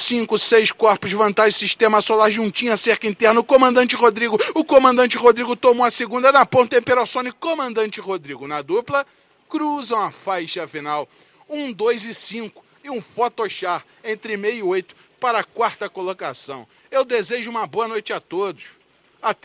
Cinco, seis corpos vantagem, sistema solar juntinha, cerca interna. O comandante Rodrigo, o comandante Rodrigo tomou a segunda na ponta, Imperassone, comandante Rodrigo na dupla, cruzam a faixa final. Um, dois e cinco e um Photoshop entre meio e oito para a quarta colocação. Eu desejo uma boa noite a todos. Até